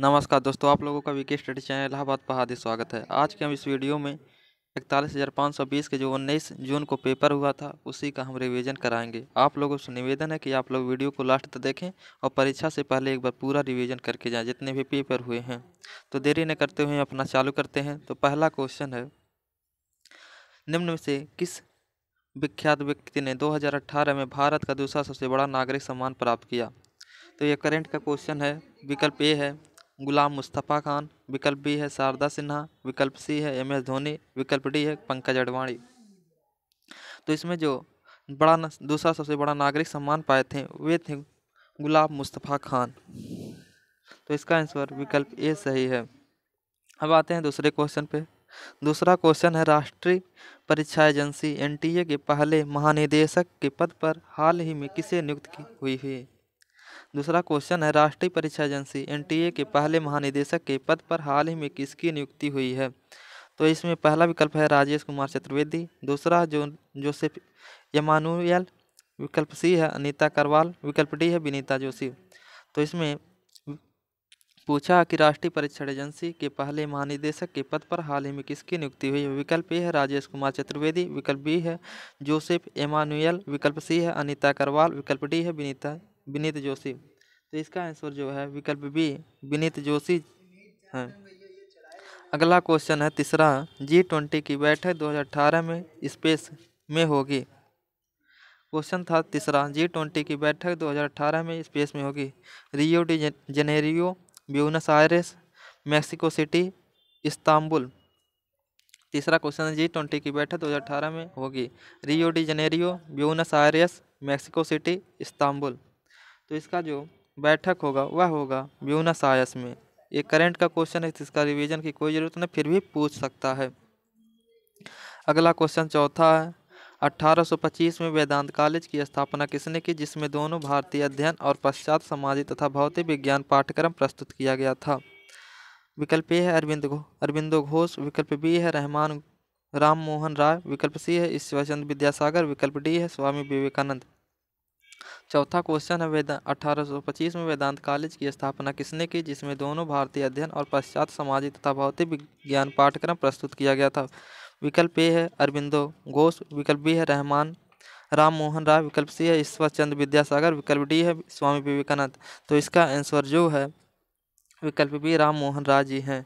नमस्कार दोस्तों आप लोगों का वीके स्टडी चैनल इलाहाबाद पर हार्दिक स्वागत है आज के हम इस वीडियो में इकतालीस हज़ार पाँच सौ बीस के जो उन्नीस जून को पेपर हुआ था उसी का हम रिवीजन कराएंगे आप लोगों से निवेदन है कि आप लोग वीडियो को लास्ट तक देखें और परीक्षा से पहले एक बार पूरा रिवीजन करके जाएं जितने भी पेपर हुए हैं तो देरी न करते हुए अपना चालू करते हैं तो पहला क्वेश्चन है निम्न से किस विख्यात व्यक्ति ने 2018 में भारत का दूसरा सबसे बड़ा नागरिक सम्मान प्राप्त किया तो ये करेंट का क्वेश्चन है विकल्प ए है गुलाम मुस्तफ़ा खान विकल्प बी है शारदा सिन्हा विकल्प सी है एम एस धोनी विकल्प डी है पंकज अडवाणी तो इसमें जो बड़ा दूसरा सबसे बड़ा नागरिक सम्मान पाए थे वे थे गुलाब मुस्तफ़ा खान तो इसका आंसर विकल्प ए सही है अब आते हैं दूसरे क्वेश्चन पे दूसरा क्वेश्चन है राष्ट्रीय परीक्षा एजेंसी एनटीए के पहले महानिदेशक के पद पर हाल ही में किसे नियुक्त की हुई हुई दूसरा क्वेश्चन है राष्ट्रीय परीक्षा एजेंसी एनटीए के पहले महानिदेशक के पद पर हाल ही में किसकी नियुक्ति हुई है तो इसमें पहला विकल्प है राजेश कुमार चतुर्वेदी दूसरा जो जोसेफ यमानुएल विकल्प सी है अनीता करवाल विकल्प डी है विनीता जोशी तो इसमें पूछा कि राष्ट्रीय परीक्षण एजेंसी के पहले महानिदेशक के पद पर हाल ही में किसकी नियुक्ति हुई है विकल्प ए है राजेश कुमार चतुर्वेदी विकल्प बी है जोसेफ एमानुएल विकल्प सी है अनीता करवाल विकल्प डी है विनीता विनीत जोशी तो इसका आंसर जो है विकल्प बी विनीत जोशी है हाँ। अगला क्वेश्चन है तीसरा जी ट्वेंटी की बैठक 2018 में स्पेस में होगी क्वेश्चन था तीसरा जी ट्वेंटी की बैठक 2018 में स्पेस में होगी Rio de Janeiro Buenos Aires Mexico City Istanbul तीसरा क्वेश्चन है जी ट्वेंटी की बैठक 2018 में होगी Rio de Janeiro Buenos Aires Mexico City Istanbul तो इसका जो बैठक होगा वह होगा ब्यूनस आयस में ये करंट का क्वेश्चन है इसका रिवीजन की कोई ज़रूरत नहीं फिर भी पूछ सकता है अगला क्वेश्चन चौथा है 1825 में वेदांत कॉलेज की स्थापना किसने की जिसमें दोनों भारतीय अध्ययन और पश्चात सामाजिक तथा भौतिक विज्ञान पाठ्यक्रम प्रस्तुत किया गया था विकल्प ए है अरविंद घो अरविंदो घोष विकल्प बी है रहमान राम मोहन राय विकल्प सी है ईश्वरचंद विद्यासागर विकल्प डी है स्वामी विवेकानंद चौथा क्वेश्चन है वेदा अठारह में वेदांत कॉलेज की स्थापना किसने की जिसमें दोनों भारतीय अध्ययन और पश्चात सामाजिक तथा भौतिक विज्ञान पाठ्यक्रम प्रस्तुत किया गया था विकल्प ए है अरविंदो घोष विकल्प बी है रहमान राम मोहन राय विकल्प सी है ईश्वर चंद्र विद्यासागर विकल्प डी है स्वामी विवेकानंद तो इसका आंसर जो है विकल्प बी राम मोहन राय जी हैं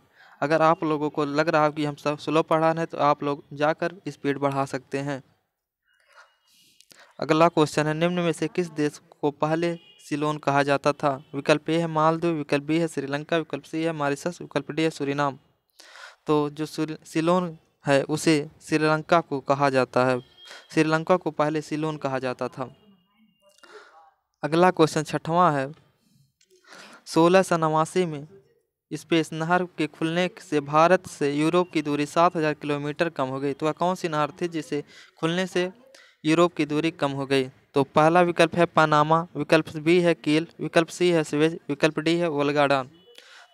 अगर आप लोगों को लग रहा है कि हम सब स्लो पढ़ा है तो आप लोग जाकर स्पीड बढ़ा सकते हैं अगला क्वेश्चन है निम्न में से किस देश को पहले सिलोन कहा जाता था विकल्प ए है मालदीव विकल्प बी है श्रीलंका विकल्प सी है मारिशस विकल्प डी है सूरीनाम तो जो सिलोन है उसे श्रीलंका को कहा जाता है श्रीलंका को पहले सिलोन कहा जाता था अगला क्वेश्चन छठवां है सोलह सौ नवासी में स्पेस नहर के खुलने से भारत से यूरोप की दूरी सात हजार किलोमीटर कम हो गई तो वह कौन सी नहर थी जिसे खुलने से यूरोप की दूरी कम हो गई तो पहला विकल्प है पानामा विकल्प बी है कील विकल्प सी है स्वेज विकल्प डी है वोलगाडान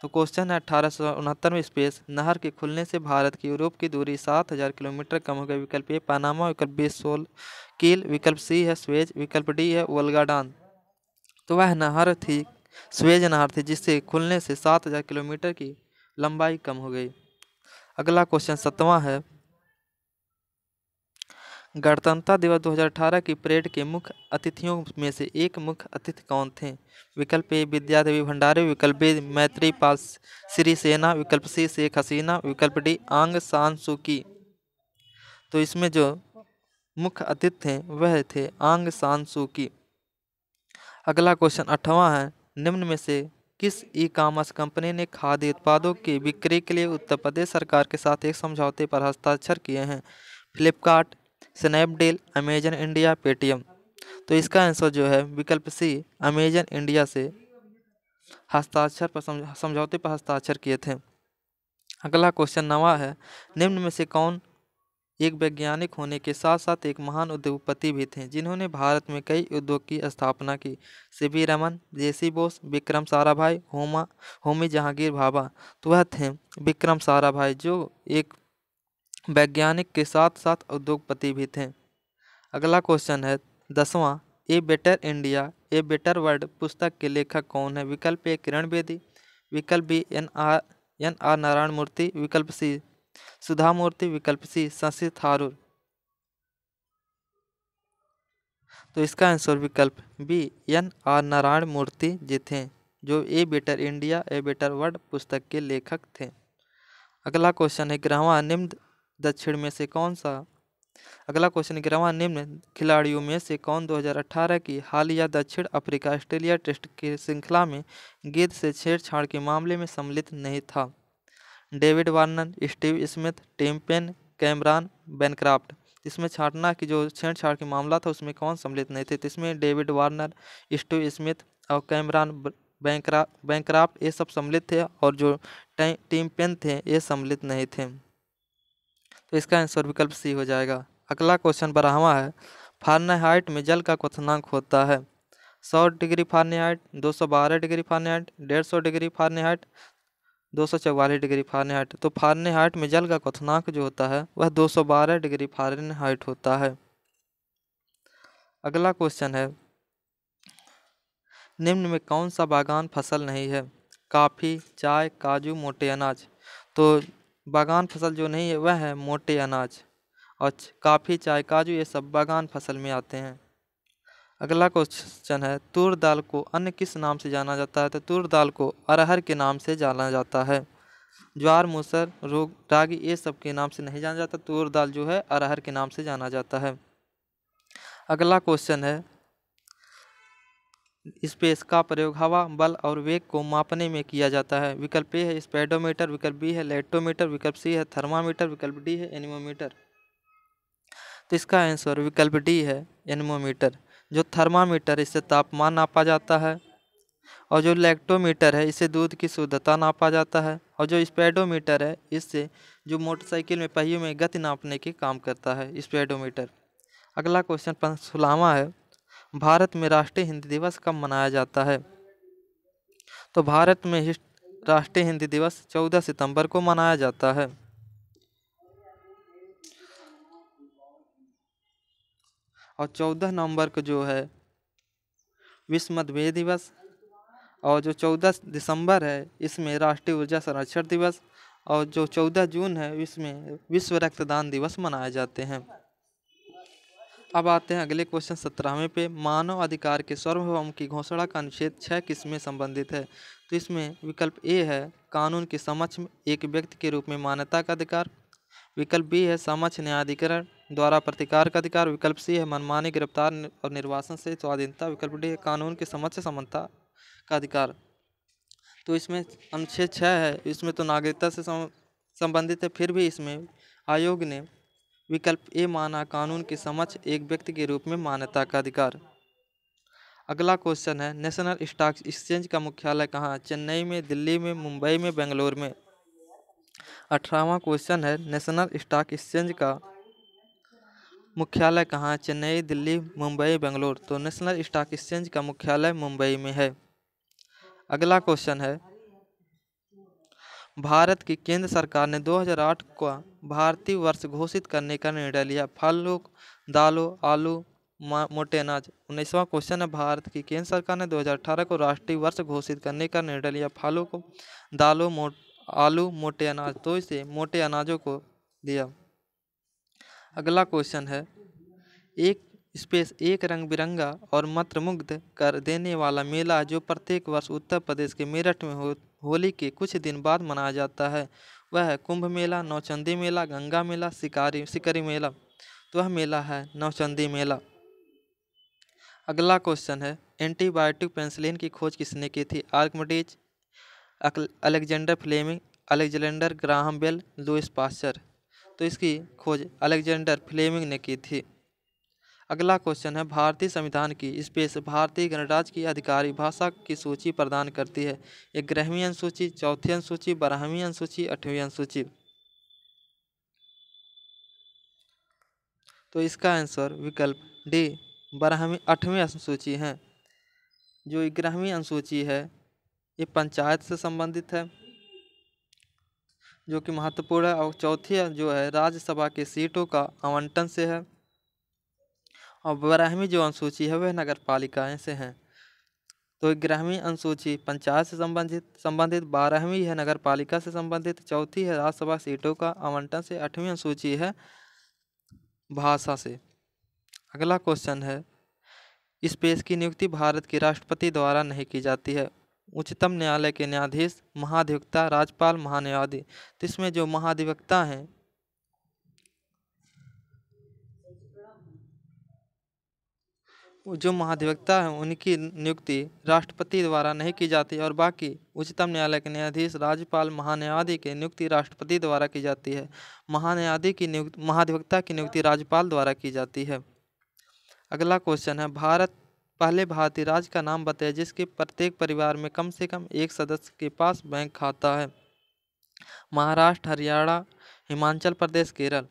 तो क्वेश्चन है अठारह सौ उनहत्तर में स्पेस नहर के खुलने से भारत की यूरोप की दूरी सात हज़ार किलोमीटर कम हो गई विकल्प ए पानामा विकल्प बी सोल कील विकल्प सी है स्वेज विकल्प डी है वोलगाडान तो वह नहर थी स्वेज नहर थी जिससे खुलने से सात हज़ार किलोमीटर की लंबाई कम हो गई अगला क्वेश्चन सतवां है गणतंत्र दिवस 2018 की परेड के मुख्य अतिथियों में से एक मुख्य अतिथि कौन थे विकल्प ए विद्यादेवी भंडारी विकल्प बी मैत्री पाल सेना विकल्प सी शेख हसीना विकल्प डी आंग सान सुकी तो इसमें जो मुख्य अतिथि थे वह थे आंग सान सुकी अगला क्वेश्चन अठवा है निम्न में से किस ई कॉमर्स कंपनी ने खाद्य उत्पादों की बिक्री के लिए उत्तर प्रदेश सरकार के साथ एक समझौते पर हस्ताक्षर किए हैं Flipkart Snapdeal Amazon India Paytm तो इसका आंसर जो है विकल्प सी अमेजन इंडिया से हस्ताक्षर पर समझौते पर हस्ताक्षर किए थे अगला क्वेश्चन नवा है निम्न में से कौन एक वैज्ञानिक होने के साथ साथ एक महान उद्योगपति भी थे जिन्होंने भारत में कई उद्योग की स्थापना की सी वी रमन जेसी बोस विक्रम साराभाई होमा होमी जहांगीर भाभा तो वह थे विक्रम साराभाई जो एक वैज्ञानिक के साथ साथ उद्योगपति भी थे अगला क्वेश्चन है दसवां a better India a better world पुस्तक के लेखक कौन है विकल्प ए किरण बेदी विकल्प B N R N R Narayana Murthy विकल्प सी सुधा मूर्ति विकल्प सी शशि थारूर तो इसका आंसर विकल्प B N R Narayana Murthy ji थे जो a better India a better world पुस्तक के लेखक थे अगला क्वेश्चन है ग्रहवा निम्न दक्षिण में से कौन सा अगला क्वेश्चन ग्यारहवा निम्न खिलाड़ियों में से कौन 2018 की हालिया दक्षिण अफ्रीका ऑस्ट्रेलिया टेस्ट की श्रृंखला में गेंद से छेड़छाड़ के मामले में सम्मिलित नहीं था David Warner Steve Smith Tim Paine Paine Cameron Bancroft इसमें छाटना की जो छेड़छाड़ के मामला था उसमें कौन सम्मिलित नहीं थे इसमें डेविड वार्नर स्टीव स्मिथ और कैमरान बैंक्राफ्ट ये सब सम्मिलित थे और जो टीम पेन थे ये सम्मिलित नहीं थे तो इसका आंसर विकल्प सी हो जाएगा अगला क्वेश्चन बारहवा है फारनेहाइट में जल का क्वनांक होता है सौ डिग्री फारनेहाइट दो सौ बारह डिग्री फारनेहाइट डेढ़ सौ डिग्री फारनेहाइट दो सौ चौवालीस डिग्री फारनेहाइट तो फारनेहाइट में जल का क्वनांक जो होता है वह दो सौ बारह डिग्री फारनेहाइट होता है अगला क्वेश्चन है निम्न में कौन सा बागान फसल नहीं है काफ़ी चाय काजू मोटे अनाज तो बागान फसल जो नहीं है वह है मोटे अनाज और काफ़ी चाय काजू ये सब बागान फसल में आते हैं अगला क्वेश्चन है तूर दाल को अन्य किस नाम से जाना जाता है तो तूर दाल को अरहर के नाम से जाना जाता है ज्वार मूसर रोग रागी ये सब के नाम से नहीं जाना जाता तूर दाल जो है अरहर के नाम से जाना जाता है अगला क्वेश्चन है स्पेस का प्रयोग हवा बल और वेग को मापने में किया जाता है विकल्प ए है स्पेडोमीटर विकल्प बी है लेटोमीटर विकल्प सी है थर्मामीटर विकल्प डी है एनिमोमीटर तो इसका आंसर विकल्प डी है एनिमोमीटर जो थर्मामीटर इससे तापमान नापा जाता है और जो लैक्टोमीटर है इससे दूध की शुद्धता नापा जाता है और जो स्पैडोमीटर है इससे जो मोटरसाइकिल में पहियों में गति नापने के काम करता है स्पैडोमीटर अगला क्वेश्चन पंचसुलामा है भारत में राष्ट्रीय हिंदी दिवस कब मनाया जाता है तो भारत में राष्ट्रीय हिंदी दिवस 14 सितंबर को मनाया जाता है और 14 नवंबर को जो है विश्व मतभेद दिवस और जो 14 दिसंबर है इसमें राष्ट्रीय ऊर्जा संरक्षण दिवस और जो 14 जून है इसमें विश्व रक्तदान दिवस मनाए जाते हैं अब आते हैं अगले क्वेश्चन सत्रहवें पे मानव अधिकार के सार्वभौम की घोषणा का अनुच्छेद छः किसमें संबंधित है तो इसमें विकल्प ए है कानून के समक्ष एक व्यक्ति के रूप में मान्यता का अधिकार विकल्प बी है समक्ष न्यायाधिकरण द्वारा प्रतिकार का अधिकार विकल्प सी है मनमानी गिरफ्तार और निर्वासन से स्वाधीनता विकल्प डी है कानून के समक्ष समानता का अधिकार तो इसमें अनुच्छेद छः है इसमें तो नागरिकता से संबंधित है फिर भी इसमें आयोग ने विकल्प ए माना कानून के समक्ष एक व्यक्ति के रूप में मान्यता का अधिकार अगला क्वेश्चन है नेशनल स्टॉक एक्सचेंज का मुख्यालय कहाँ चेन्नई में दिल्ली में मुंबई में बेंगलोर में अठारहवा क्वेश्चन है नेशनल स्टॉक एक्सचेंज का मुख्यालय कहाँ चेन्नई दिल्ली मुंबई बेंगलोर तो नेशनल स्टॉक एक्सचेंज का मुख्यालय मुंबई में है अगला क्वेश्चन है भारत की केंद्र सरकार ने 2008 का भारतीय वर्ष घोषित करने का निर्णय लिया फलों दालों आलू मोटे अनाज उन्नीसवां क्वेश्चन है भारत की केंद्र सरकार ने 2018 को राष्ट्रीय वर्ष घोषित करने का निर्णय लिया फलों को दालों मो आलू मोटे अनाज तो इसे मोटे अनाजों को दिया अगला क्वेश्चन है एक स्पेस एक रंग बिरंगा और मंत्रमुग्ध कर देने वाला मेला जो प्रत्येक वर्ष उत्तर प्रदेश के मेरठ में हो होली के कुछ दिन बाद मनाया जाता है वह कुंभ मेला नौचंदी मेला गंगा मेला शिकारी शिकारी मेला तो वह मेला है नौचंदी मेला अगला क्वेश्चन है एंटीबायोटिक पेंसिलिन की खोज किसने की थी Archimedes Alexander Fleming Alexander Graham Bell Louis Pasteur तो इसकी खोज अलेक्जेंडर फ्लेमिंग ने की थी अगला क्वेश्चन है भारतीय संविधान की स्पेस भारतीय गणराज्य की आधिकारिक भाषा की सूची प्रदान करती है ये ग्रहवीं अनुसूची चौथी अनुसूची बारहवीं अनुसूची अठवीं अनुसूची तो इसका आंसर विकल्प डी बारहवीं अठवीं अनुसूची है जो ग्रहवीं अनुसूची है ये पंचायत से संबंधित है जो कि महत्वपूर्ण है और चौथी जो है राज्यसभा की सीटों का आवंटन से है और बारहवीं जो अनुसूची है वह नगर पालिकाएँ से हैं तो ग्यारहवीं अनुसूची पंचायत से संबंधित संबंधित बारहवीं है नगर पालिका से संबंधित चौथी है राज्यसभा सीटों का आवंटन से आठवीं अनुसूची है भाषा से अगला क्वेश्चन है इस पेश की नियुक्ति भारत के राष्ट्रपति द्वारा नहीं की जाती है उच्चतम न्यायालय के न्यायाधीश महाधिवक्ता राज्यपाल महान्यायाधीश इसमें जो महाधिवक्ता हैं जो महाधिवक्ता हैं उनकी नियुक्ति राष्ट्रपति द्वारा नहीं की जाती और बाकी उच्चतम न्यायालय के न्यायाधीश राज्यपाल महान्यायाधि की नियुक्ति राष्ट्रपति द्वारा की जाती है महान्यायाधि की नियुक्ति महाधिवक्ता की नियुक्ति राज्यपाल द्वारा की जाती है अगला क्वेश्चन है भारत पहले भारतीय राज्य का नाम बताए जिसके प्रत्येक परिवार में कम से कम एक सदस्य के पास बैंक खाता है महाराष्ट्र हरियाणा हिमाचल प्रदेश केरल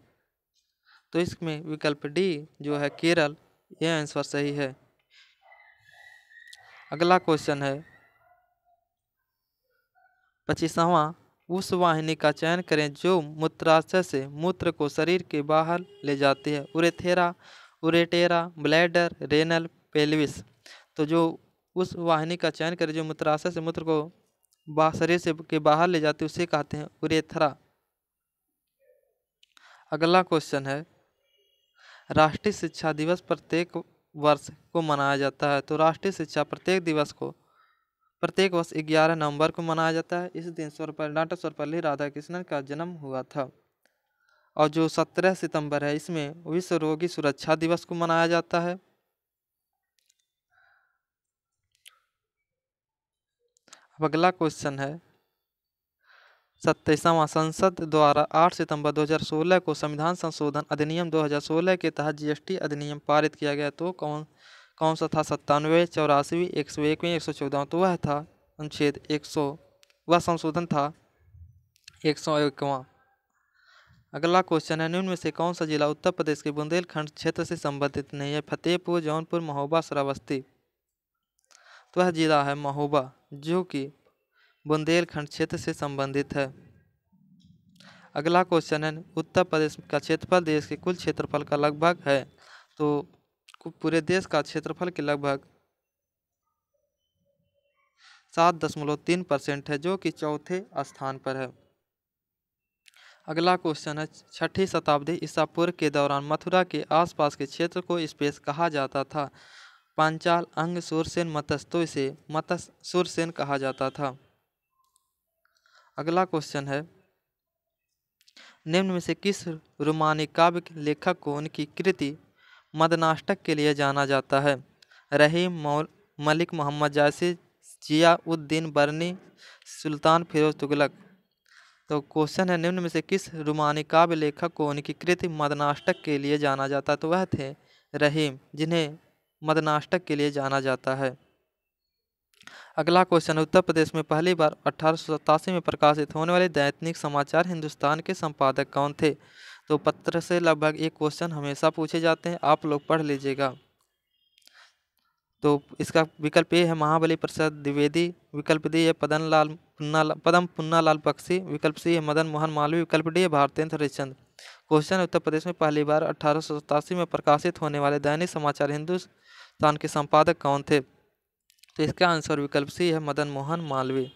तो इसमें विकल्प डी जो है केरल यह आंसर सही है अगला क्वेश्चन है पच्चीसवा उस वाहिनी का चयन करें जो मूत्राशय से मूत्र को शरीर के बाहर ले जाती है urethra ureter bladder renal pelvis तो जो उस वाहिनी का चयन करें जो मूत्राशय से मूत्र को शरीर से के बाहर ले जाती है उसे कहते हैं उरेथरा अगला क्वेश्चन है राष्ट्रीय शिक्षा दिवस प्रत्येक वर्ष को मनाया जाता है तो राष्ट्रीय शिक्षा प्रत्येक दिवस को प्रत्येक वर्ष ग्यारह नवंबर को मनाया जाता है इस दिन सर्वपल्ली डॉक्टर राधा कृष्णन का जन्म हुआ था और जो सत्रह सितंबर है इसमें विश्व रोगी सुरक्षा दिवस को मनाया जाता है अब अगला क्वेश्चन है सत्ताईसवां संसद द्वारा 8 सितंबर 2016 को संविधान संशोधन अधिनियम 2016 के तहत जीएसटी अधिनियम पारित किया गया तो कौन कौन सा था सत्तानवे चौरासीवीं एक सौ एकवीं एक सौ चौदह तो वह था अनुच्छेद एक सौ वह संशोधन था एक सौ एकवां अगला क्वेश्चन है निम्न में से कौन सा जिला उत्तर प्रदेश के बुंदेलखंड क्षेत्र से संबंधित नहीं है फतेहपुर जौनपुर महोबा श्रावस्ती तो वह जिला है महोबा जो कि बुंदेलखंड क्षेत्र से संबंधित है अगला क्वेश्चन है उत्तर प्रदेश का क्षेत्रफल देश के कुल क्षेत्रफल का लगभग है तो पूरे देश का क्षेत्रफल के लगभग सात दशमलव तीन परसेंट है जो कि चौथे स्थान पर है अगला क्वेश्चन है छठी शताब्दी ईसा पूर्व के दौरान मथुरा के आसपास के क्षेत्र को स्पेस कहा जाता था पांचाल अंग सूरसेन मत्स्य से इसे मत्स्य सूरसेन कहा जाता था अगला क्वेश्चन तो है निम्न में से किस रोमानी काव्य लेखक को उनकी कृति मदनाष्टक के लिए जाना जाता है रहीम मौल मलिक मोहम्मद जासिर जिया उद्दीन बर्नी सुल्तान फिरोज तुगलक तो क्वेश्चन है निम्न में से किस रोमानी काव्य लेखक को उनकी कृति मदनाष्टक के लिए जाना जाता तो वह थे रहीम जिन्हें मदनाष्टक के लिए जाना जाता है अगला क्वेश्चन उत्तर प्रदेश में पहली बार अठारह में प्रकाशित होने वाले दैनिक समाचार हिंदुस्तान के संपादक कौन थे तो पत्र से लगभग एक क्वेश्चन हमेशा पूछे जाते हैं आप लोग पढ़ लीजिएगा तो इसका विकल्प ए है महाबली प्रसाद द्विवेदी विकल्प डी है पदन लाल पुन्ना पदम पुन्नालाल पक्षी विकल्प सी है मदन मोहन मालवीय विकल्प डी है भारतेंद्र हरिश्चंद्र क्वेश्चन उत्तर प्रदेश में पहली बार अठारह में प्रकाशित होने वाले दैनिक समाचार हिंदुस्तान के संपादक कौन थे तो इसका आंसर विकल्प सी है मदन मोहन मालवीय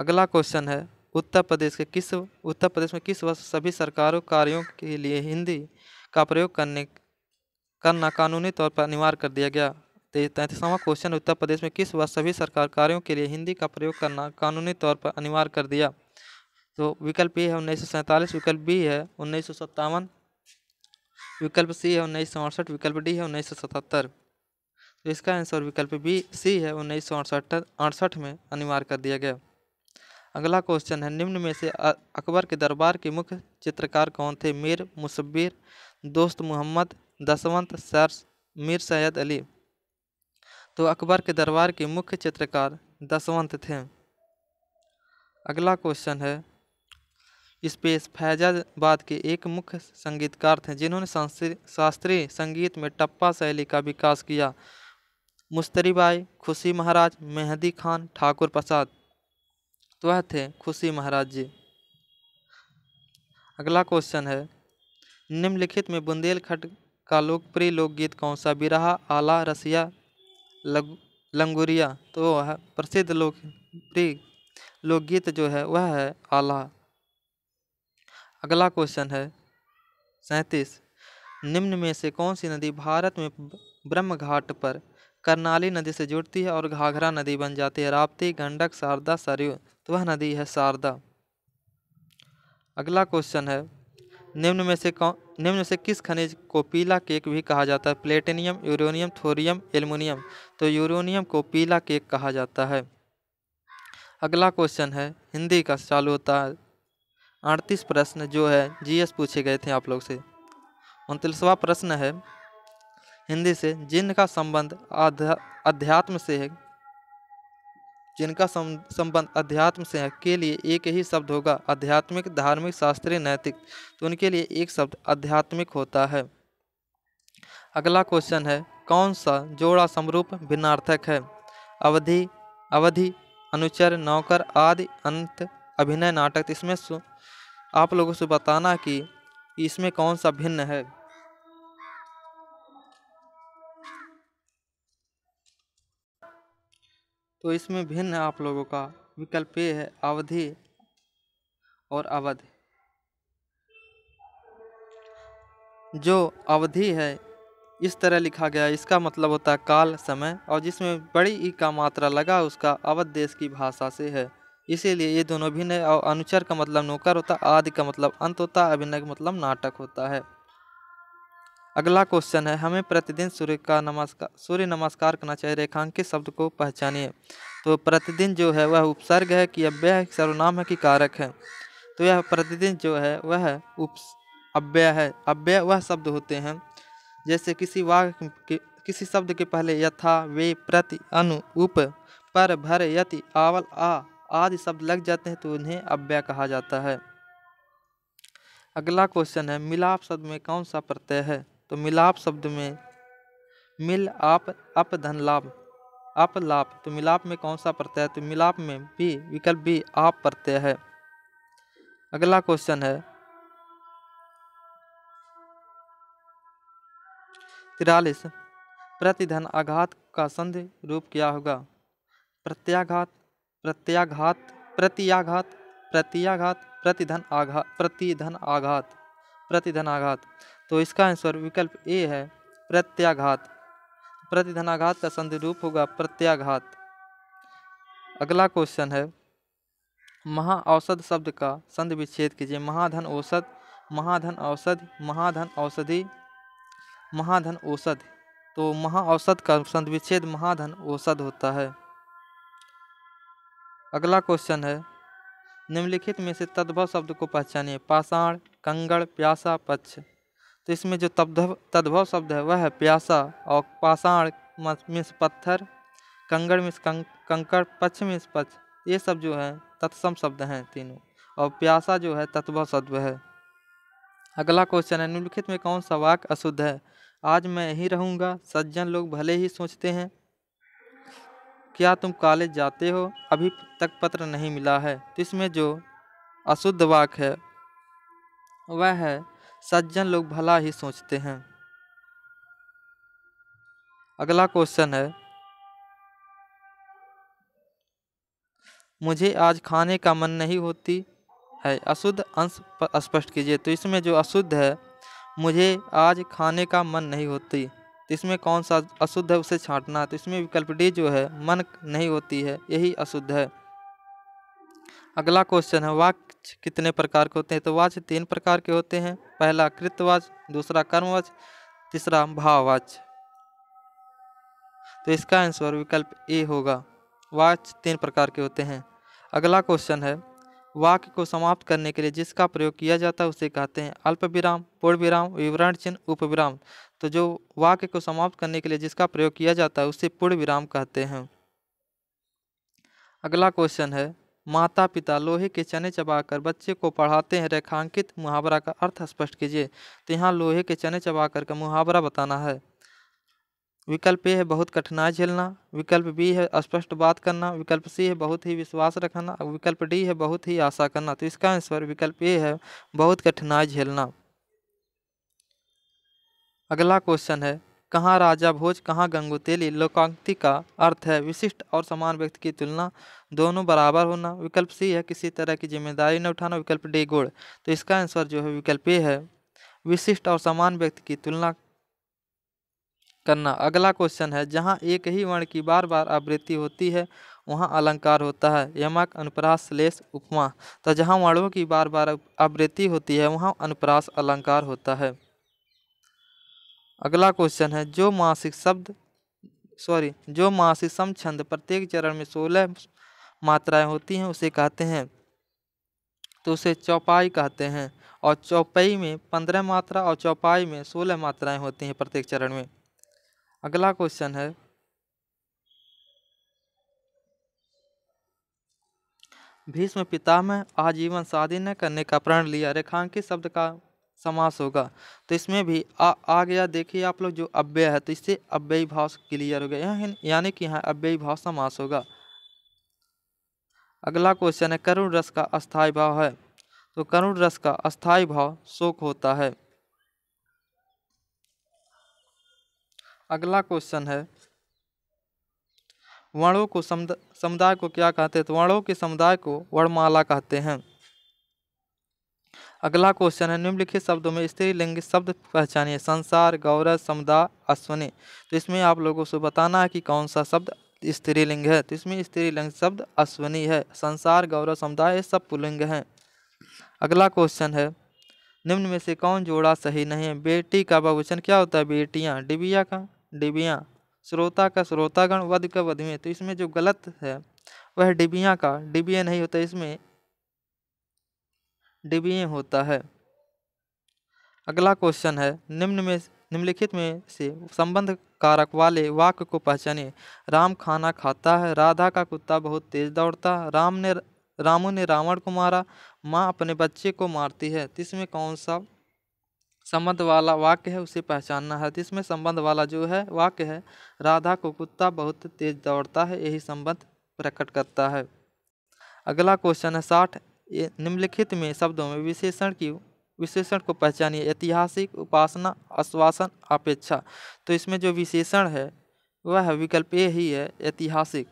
अगला क्वेश्चन है उत्तर प्रदेश के किस उत्तर प्रदेश में किस वर्ष सभी सरकारों कार्यों के लिए हिंदी का प्रयोग करने करना कानूनी तौर पर अनिवार्य कर दिया गया तो तैंतीसवा क्वेश्चन उत्तर प्रदेश में किस वर्ष सभी सरकार कार्यों के लिए हिंदी का प्रयोग करना कानूनी तौर पर अनिवार्य कर दिया तो विकल्प ए है उन्नीस विकल्प बी है उन्नीस विकल्प सी है उन्नीस विकल्प डी है उन्नीस तो इसका आंसर विकल्प बी सी है उन्नीस सौ अड़सठ अड़सठ में अनिवार्य कर दिया गया अगला क्वेश्चन है निम्न में से अकबर के दरबार के मुख्य चित्रकार कौन थे मीर मुसब्बिर दोस्त मोहम्मद दसवंत सर मीर सैयद अली तो अकबर के दरबार के मुख्य चित्रकार दसवंत थे अगला क्वेश्चन है स्पेस फैजाबाद के एक मुख्य संगीतकार थे जिन्होंने शास्त्रीय संगीत में टप्पा शैली का विकास किया मुश्तरी बाई खुशी महाराज मेहदी खान ठाकुर प्रसाद तो वह थे खुशी महाराज जी अगला क्वेश्चन है निम्नलिखित में बुंदेलखंड का लोकप्रिय लोकगीत कौन सा बिरहा आला रसिया लग लंगुरिया तो वह प्रसिद्ध लोकप्रिय लोकगीत जो है वह है आला अगला क्वेश्चन है सैंतीस निम्न में से कौन सी नदी भारत में ब्रह्म घाट पर करनाली नदी से जुड़ती है और घाघरा नदी बन जाती है राप्ती गंडक शारदा सरयू तो वह नदी है शारदा अगला क्वेश्चन है निम्न में से कौन निम्न से किस खनिज को पीला केक भी कहा जाता है प्लेटिनियम यूरोनियम थोरियम एल्युमिनियम तो यूरोनियम को पीला केक कहा जाता है अगला क्वेश्चन है हिंदी का चालू होता है अड़तीस प्रश्न जो है जीएस पूछे गए थे आप लोग से उनतीसवा प्रश्न है हिंदी से जिनका संबंध अध्यात्म से है जिनका संबंध अध्यात्म से है के लिए एक ही शब्द होगा आध्यात्मिक धार्मिक शास्त्रीय नैतिक तो उनके लिए एक शब्द आध्यात्मिक होता है अगला क्वेश्चन है कौन सा जोड़ा समरूप भिन्नार्थक है अवधि अवधि अनुचर नौकर आदि अंत अभिनय नाटक इसमें आप लोगों से बताना कि इसमें कौन सा भिन्न है तो इसमें भिन्न आप लोगों का विकल्प ये है अवधि और अवधि जो अवधि है इस तरह लिखा गया इसका मतलब होता है काल समय और जिसमें बड़ी ई का मात्रा लगा उसका अवध देश की भाषा से है इसीलिए ये दोनों भिन्न है और अनुचर का मतलब नौकर होता आदि का मतलब अंत होता है अभिनय का मतलब नाटक होता है अगला क्वेश्चन है हमें प्रतिदिन सूर्य का नमस्कार सूर्य नमस्कार करना चाहिए रेखांकित शब्द को पहचानिए तो प्रतिदिन जो है वह उपसर्ग है कि अव्यय है सर्वनाम है कि कारक है तो यह प्रतिदिन जो है वह उप अव्यय है अव्यय वह शब्द होते हैं जैसे किसी वाक्य के किसी शब्द के पहले यथा वे प्रति अनु उप पर भर यति आवल आ आदि शब्द लग जाते हैं तो उन्हें अव्यय कहा जाता है अगला क्वेश्चन है मिलाप शब्द में कौन सा प्रत्यय है तो मिलाप शब्द में मिल आप अप धन लाभ अप लाभ तो मिलाप में कौन सा प्रत्यय है तो मिलाप में भी विकल्प भी आप प्रत्यय है अगला क्वेश्चन है तिरालीस प्रतिधन आघात का संधि रूप क्या होगा प्रत्याघात प्रत्याघात प्रत्याघात प्रत्याघात प्रतिधन आघात प्रतिधन आघात प्रतिधन आघात तो इसका आंसर विकल्प ए है प्रत्याघात प्रतिधनाघात का संधि रूप होगा प्रत्याघात अगला क्वेश्चन है महा औषध शब्द का संधि विच्छेद कीजिए महाधन औषध महाधन औषध महाधन औषधि महाधन औषध तो महा औषध का संधि विच्छेद महाधन औषध होता है अगला क्वेश्चन है निम्नलिखित में से तद्भव शब्द को पहचानिए पाषाण कंगड़ प्यासा पक्ष तो इसमें जो तद्भव तद्भव शब्द है वह है प्यासा और पाषाण मिस पत्थर कंगड़ मिस कं, कंकड़ पक्ष मिस पक्ष ये सब जो है तत्सम शब्द हैं तीनों और प्यासा जो है तत्भव शब्द है अगला क्वेश्चन है निम्नलिखित में कौन सा वाक अशुद्ध है आज मैं यहीं रहूँगा सज्जन लोग भले ही सोचते हैं क्या तुम कॉलेज जाते हो अभी तक पत्र नहीं मिला है तो इसमें जो अशुद्ध वाक है वह है सज्जन लोग भला ही सोचते हैं अगला क्वेश्चन है मुझे आज खाने का मन नहीं होती है अशुद्ध अंश स्पष्ट कीजिए तो इसमें जो अशुद्ध है मुझे आज खाने का मन नहीं होती तो इसमें कौन सा अशुद्ध है उसे छांटना तो इसमें विकल्प डी जो है मन नहीं होती है यही अशुद्ध है अगला क्वेश्चन है वाक्य वाच कितने प्रकार के होते हैं तो वाच तीन प्रकार के होते हैं पहला कृतवाच दूसरा कर्मवाच तीसरा भाववाच तो इसका आंसर विकल्प ए होगा वाच तीन प्रकार के होते हैं अगला क्वेश्चन है वाक्य को समाप्त करने के लिए जिसका प्रयोग किया जाता है उसे कहते हैं अल्प विराम पूर्ण विराम विवरण चिन्ह उप विराम तो जो वाक्य को समाप्त करने के लिए जिसका प्रयोग किया जाता है उसे पूर्ण विराम कहते हैं अगला क्वेश्चन है माता पिता लोहे के चने चबाकर बच्चे को पढ़ाते हैं रेखांकित मुहावरा का अर्थ स्पष्ट कीजिए तो यहाँ लोहे के चने चबाकर का मुहावरा बताना है विकल्प ए है बहुत कठिनाई झेलना विकल्प बी है स्पष्ट बात करना विकल्प सी है बहुत ही विश्वास रखना विकल्प डी है बहुत ही आशा करना तो इसका आंसर विकल्प ए है बहुत कठिनाई झेलना अगला क्वेश्चन है कहाँ राजा भोज कहाँ गंगोतेली लोकांक्ति का अर्थ है विशिष्ट और समान व्यक्ति की तुलना दोनों बराबर होना विकल्प सी है किसी तरह की जिम्मेदारी न उठाना विकल्प डी गोड़ तो इसका आंसर जो है विकल्प ए है विशिष्ट और समान व्यक्ति की तुलना करना अगला क्वेश्चन है जहाँ एक ही वर्ण की बार बार आवृत्ति होती है वहाँ अलंकार होता है यमक अनुप्रास लेस उपमा तो जहाँ वर्णों की बार बार आवृत्ति होती है वहाँ अनुप्रास अलंकार होता है अगला क्वेश्चन है जो मासिक शब्द सॉरी जो मासिक सम छंद प्रत्येक चरण में सोलह मात्राएं होती हैं उसे कहते हैं तो उसे चौपाई कहते हैं और चौपाई में पंद्रह मात्रा और चौपाई में सोलह मात्राएं होती हैं प्रत्येक चरण में अगला क्वेश्चन है भीष्म पितामह आजीवन शादी न करने का प्रण लिया रेखांकित शब्द का समास होगा तो इसमें भी आ आ गया देखिए आप लोग जो अव्यय है तो इससे अव्ययी भाव क्लियर हो गया यानी कि यहाँ अव्ययी भाव समास होगा अगला क्वेश्चन है करुण रस का अस्थायी भाव है तो करुण रस का अस्थायी भाव शोक होता है अगला क्वेश्चन है वर्णों को समुदाय को क्या कहते हैं तो वर्णों के समुदाय को वर्णमाला कहते हैं अगला क्वेश्चन है निम्नलिखित शब्दों में स्त्रीलिंग शब्द पहचानिए संसार गौरव समदा अश्वनी तो इसमें आप लोगों से बताना है कि कौन सा शब्द स्त्रीलिंग है तो इसमें स्त्रीलिंग शब्द अश्वनी है संसार गौरव समुदाय सब पुलिंग हैं अगला क्वेश्चन है निम्न में से कौन जोड़ा सही नहीं है बेटी का बहुवचन क्या होता है बेटियाँ डिबिया का डिबिया श्रोता का श्रोतागण वध का वध में तो इसमें जो गलत है वह डिबिया का डिबिया नहीं होता इसमें डिबी होता है अगला क्वेश्चन है निम्न में निम्नलिखित में से संबंध कारक वाले वाक्य को पहचाने राम खाना खाता है राधा का कुत्ता बहुत तेज दौड़ता राम ने रामू ने रावण को मारा माँ अपने बच्चे को मारती है इसमें कौन सा संबंध वाला वाक्य है उसे पहचानना है इसमें संबंध वाला जो है वाक्य है राधा को कुत्ता बहुत तेज दौड़ता है यही संबंध प्रकट करता है अगला क्वेश्चन है साठ निम्नलिखित में शब्दों में विशेषण की विशेषण को पहचानिए ऐतिहासिक उपासना आश्वासन अपेक्षा तो इसमें जो विशेषण है वह विकल्प ए ही है ऐतिहासिक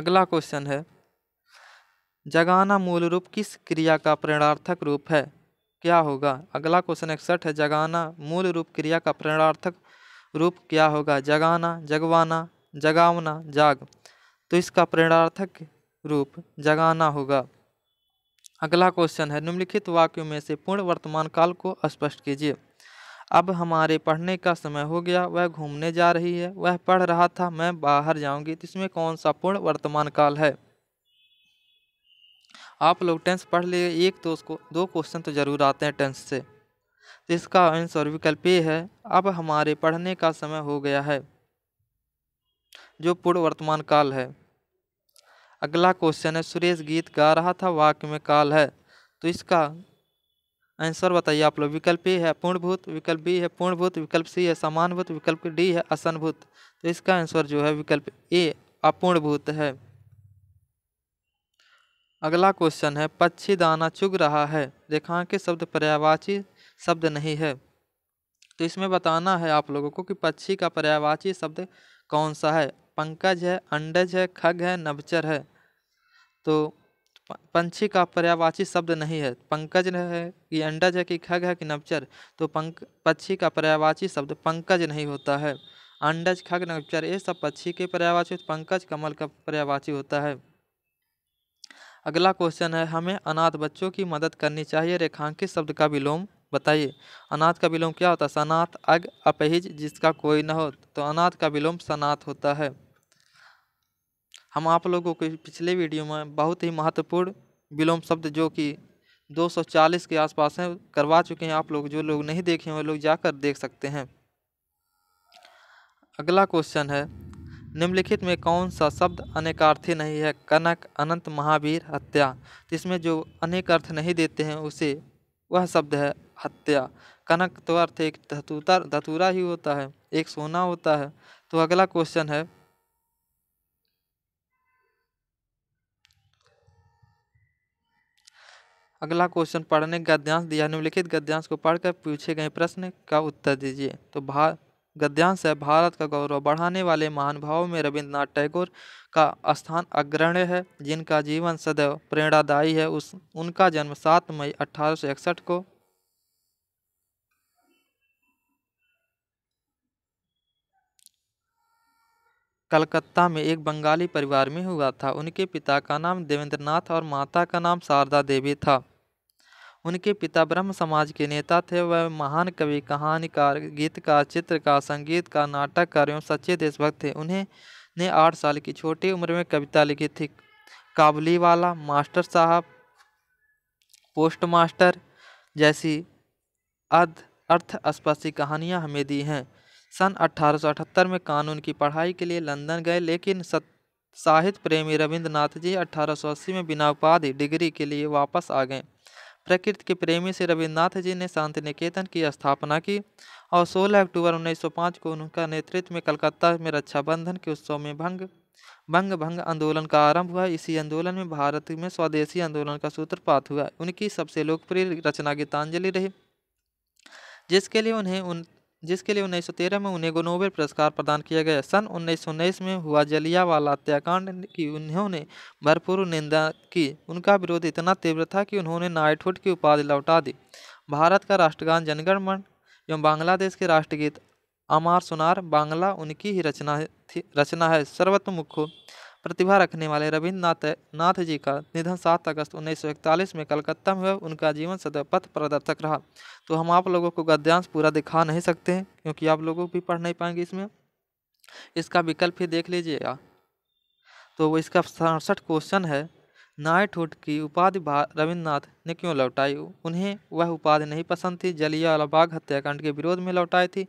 अगला क्वेश्चन है जगाना मूल रूप किस क्रिया का प्रेरणार्थक रूप है क्या होगा अगला क्वेश्चन इकसठ है जगाना मूल रूप क्रिया का प्रेरणार्थक रूप क्या होगा जगाना जगवाना जगावना जाग तो इसका प्रेरणार्थक रूप जगाना होगा अगला क्वेश्चन है निम्नलिखित वाक्यों में से पूर्ण वर्तमान काल को स्पष्ट कीजिए अब हमारे पढ़ने का समय हो गया वह घूमने जा रही है वह पढ़ रहा था मैं बाहर जाऊंगी तो इसमें कौन सा पूर्ण वर्तमान काल है आप लोग टेंस पढ़ लिए एक तो उसको दो क्वेश्चन तो जरूर आते हैं टेंस से इसका आंसर विकल्प ये है अब हमारे पढ़ने का समय हो गया है जो पूर्ण वर्तमान काल है अगला क्वेश्चन है सुरेश गीत गा रहा था वाक्य में काल है तो इसका आंसर बताइए आप लोग विकल्प ए है पूर्णभूत विकल्प बी है पूर्णभूत विकल्प सी है समानभूत विकल्प डी है असनभूत तो इसका आंसर जो है विकल्प ए अपूर्णभूत है अगला क्वेश्चन है पक्षी दाना चुग रहा है रेखांक शब्द पर्यावाची शब्द नहीं है तो इसमें बताना है आप लोगों को कि पक्षी का पर्यावाची शब्द कौन सा है पंकज है अंडज है खग है नवचर है तो पंछी का पर्यावाची शब्द नहीं है पंकज है कि अंडज है कि खग है कि नवचर तो पंक पक्षी का पर्यावाची शब्द पंकज नहीं होता है अंडज खग नवचर ये सब पक्षी के पर्यावाची पंकज कमल का पर्यावाची होता है अगला क्वेश्चन है हमें अनाथ बच्चों की मदद करनी चाहिए रेखांकित शब्द का विलोम बताइए अनाथ का विलोम क्या होता है सनाथ अग अपहिज जिसका कोई न हो तो अनाथ का विलोम सनाथ होता है हम आप लोगों के पिछले वीडियो में बहुत ही महत्वपूर्ण विलोम शब्द जो कि 240 के आसपास हैं करवा चुके हैं आप लोग जो लोग नहीं देखे हैं लोग जाकर देख सकते हैं अगला क्वेश्चन है निम्नलिखित में कौन सा शब्द अनेकार्थी नहीं है कनक अनंत महावीर हत्या जिसमें जो अनेक अर्थ नहीं देते हैं उसे वह शब्द है हत्या कनक तो अर्थ एक धतूतर धतूरा ही होता है एक सोना होता है तो अगला क्वेश्चन है अगला क्वेश्चन पढ़ने गद्यांश दिया निम्नलिखित गद्यांश को पढ़कर पूछे गए प्रश्न का उत्तर दीजिए तो भार गद्यांश है भारत का गौरव बढ़ाने वाले महानुभावों में रविंद्रनाथ टैगोर का स्थान अग्रण्य है जिनका जीवन सदैव प्रेरणादायी है उस उनका जन्म सात मई अठारह को कलकत्ता में एक बंगाली परिवार में हुआ था उनके पिता का नाम देवेंद्रनाथ और माता का नाम शारदा देवी था उनके पिता ब्रह्म समाज के नेता थे वह महान कवि कहानीकार गीतकार चित्रकार संगीतकार नाटककार एवं सच्चे देशभक्त थे उन्हें ने आठ साल की छोटी उम्र में कविता लिखी थी काबली वाला मास्टर साहब पोस्ट मास्टर जैसी अध अर्थ स्पर्शी कहानियाँ हमें दी हैं सन 1878 में कानून की पढ़ाई के लिए लंदन गए लेकिन साहित्य प्रेमी रविंद्रनाथ जी 1880 में बिना उपाधि डिग्री के लिए वापस आ गए प्रकृति के प्रेमी से रविन्द्रनाथ जी ने शांति निकेतन की स्थापना की और 16 अक्टूबर 1905 को उनका नेतृत्व में कलकत्ता में रक्षाबंधन के उत्सव में भंग भंग भंग आंदोलन का आरंभ हुआ इसी आंदोलन में भारत में स्वदेशी आंदोलन का सूत्रपात हुआ उनकी सबसे लोकप्रिय रचना गीतांजलि रही जिसके लिए उन्हें उन जिसके लिए 1913 में उन्हें नोबेल पुरस्कार प्रदान किया गया सन उन्नीस में हुआ जलियावाला हत्याकांड की उन्होंने भरपूर निंदा की उनका विरोध इतना तीव्र था कि उन्होंने नाइटहुड की उपाधि लौटा दी भारत का राष्ट्रगान जनगणमन एवं बांग्लादेश के राष्ट्रगीत अमार सुनार बांग्ला उनकी ही रचना थी रचना है सर्वतमुख प्रतिभा रखने वाले रविन्द्रनाथ नाथ जी का निधन 7 अगस्त 1941 में कलकत्ता में हुआ उनका जीवन सदैव पथ प्रदर्शक रहा तो हम आप लोगों को गद्यांश पूरा दिखा नहीं सकते हैं क्योंकि आप लोगों भी पढ़ नहीं पाएंगे इसमें इसका विकल्प ही देख लीजिएगा तो इसका सड़सठ क्वेश्चन है नाइटहुड की उपाधि रविन्द्रनाथ ने क्यों लौटाई उन्हें वह उपाधि नहीं पसंद थी जलिया बाग हत्याकांड के विरोध में लौटाई थी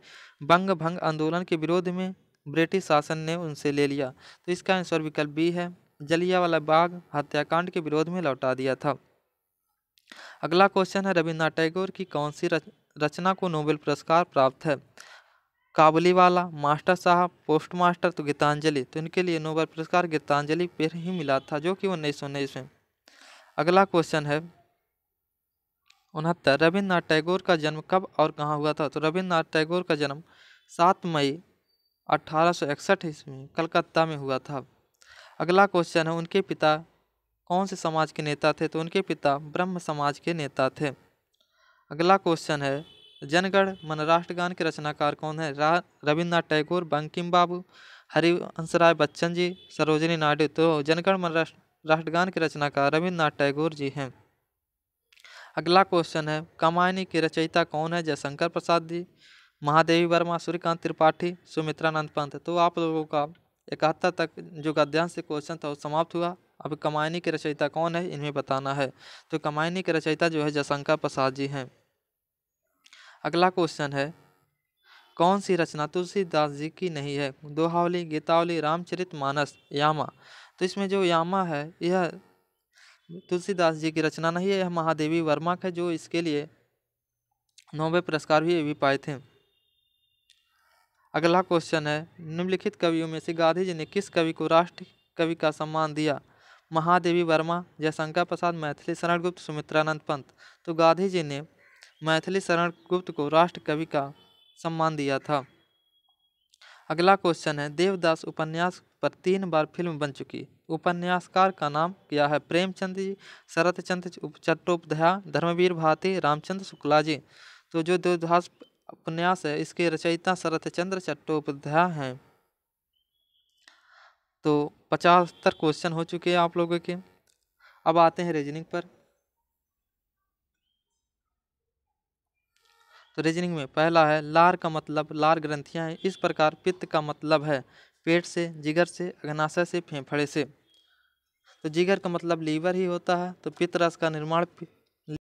बंग भंग आंदोलन के विरोध में ब्रिटिश शासन ने उनसे ले लिया तो इसका आंसर विकल्प बी है जलियावाला बाग हत्याकांड के विरोध में लौटा दिया था अगला क्वेश्चन है रविन्द्रनाथ टैगोर की कौन सी रचना को नोबेल पुरस्कार प्राप्त है काबुलीवाला वाला मास्टर साहब पोस्ट मास्टर तो गीतांजलि तो इनके लिए नोबेल पुरस्कार गीतांजलि पर ही मिला था जो कि उन्नीस सौ उन्नीस में अगला क्वेश्चन है उनहत्तर रविन्द्रनाथ टैगोर का जन्म कब और कहाँ हुआ था तो रविन्द्रनाथ टैगोर का जन्म सात मई अठारह ईस्वी कलकत्ता में हुआ था अगला क्वेश्चन है उनके पिता कौन से समाज के नेता थे तो उनके पिता ब्रह्म समाज के नेता थे अगला क्वेश्चन है जनगण मन राष्ट्रगान के रचनाकार कौन है रविन्द्रनाथ टैगोर बंकिम बाबू हरिवंश राय बच्चन जी सरोजनी नायडू तो जनगण मन राष्ट्रगान के रचनाकार रविन्द्रनाथ टैगोर जी हैं अगला क्वेश्चन है कमायनी के रचयिता कौन है जयशंकर प्रसाद जी महादेवी वर्मा सूर्यकांत त्रिपाठी सुमित्रानंद पंत तो आप लोगों का इकहत्तर तक जो गद्यांश से क्वेश्चन था वो समाप्त हुआ अब कमायनी के रचयिता कौन है इनमें बताना है तो कमायनी के रचयिता जो है जयशंकर प्रसाद जी हैं अगला क्वेश्चन है कौन सी रचना तुलसीदास जी की नहीं है दोहावली गीतावली रामचरित मानस यामा तो इसमें जो यामा है यह तुलसीदास जी की रचना नहीं है यह महादेवी वर्मा का जो इसके लिए नोबेल पुरस्कार भी भी पाए थे अगला क्वेश्चन है निम्नलिखित कवियों में से गांधी जी ने किस कवि को राष्ट्र कवि का सम्मान दिया महादेवी वर्मा जयशंकर प्रसाद मैथिली शरण गुप्त सुमित्रानंद पंत तो गांधी जी ने मैथिली शरण गुप्त को राष्ट्र कवि का सम्मान दिया था अगला क्वेश्चन है देवदास उपन्यास पर तीन बार फिल्म बन चुकी उपन्यासकार का नाम क्या है प्रेमचंद जी शरतचंद चट्टोपाध्याय धर्मवीर भारती रामचंद्र शुक्ला जी तो जो देवदास उपन्यास है इसके रचयिता शरत चंद्र चट्टोपाध्याय हैं तो पचहत्तर क्वेश्चन हो चुके हैं आप लोगों के अब आते हैं रीजनिंग पर तो रीजनिंग में पहला है लार का मतलब लार ग्रंथियां हैं इस प्रकार पित्त का मतलब है पेट से जिगर से अग्नाशय से फेफड़े से तो जिगर का मतलब लीवर ही होता है तो पित्त रस का निर्माण